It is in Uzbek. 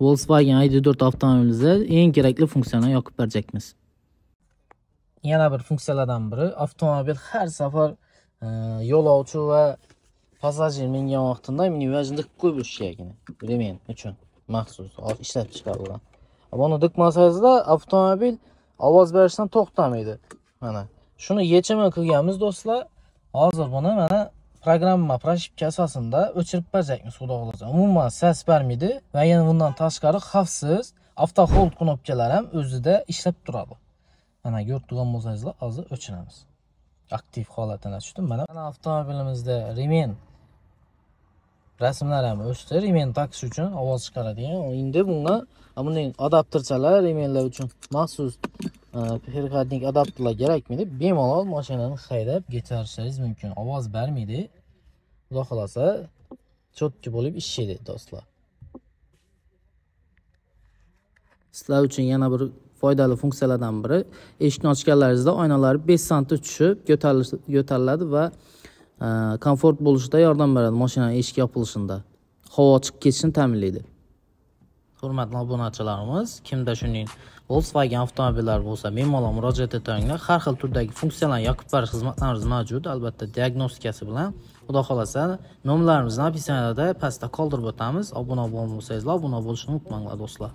Volkswagen ID4 en gerekli kerakli yakıp yoqib berjakmiz yana bir funksiyalardan biri avtomobil har safar yo'lovchi va passajir mingan bir şey qo'yish kerak Maksuz. uchun çıkardılar. Ama onu buni diqmasangizda avtomobil avaz berishdan to'xtamaydi mana Şunu yechimi kıyamız do'stlar hozir buni mana programma proshibkasi aslında o'chirib berjakmiz xudo xohlasa umuman sas bermaydi va yana bundan tashqari xavfsiz avtohold knopkalar ham o'zida ishlab turadi mana ko'radigan bo'lsangizlar hozir o'chiramiz aktiv holatini tushdim mana mana avtomobilimizda remen rasmlar ham o'sdi remen taksi uchun ovoz chiqaradigan endi bunga bunday adapterchalar remenlar uchun maxsus переходnik adapterlar kerakmidi bemalol mashinani haydab kechirishingiz mumkin ovoz bermaydi xudo xohlasa cho'tki bo'lib ishlaydi do'stlar sizlar uchun yana bir foydali funksiyalardan biri eshikni ochganlaringizda oynalar 5 santga tushib ko'tariladi va komfort bo'lishida yordam beradi mashinani eshik yopilishida havo chiqib ketishini ta'minlaydi hurmatli obunachilarimiz kimda shuning volkswagen avtomobillari bo'lsa bemalol murojaat etavinglar har xil turdagi funksiyalarni yoqib berish xizmatlarimiz mavjud albatta diagnostikasi bilan xudo xohlasa nomlarimizni описанияda pastda qoldirib o'tamiz obuna bo'lmasangizlar obuna bo'lishni unutmanglar do'stlar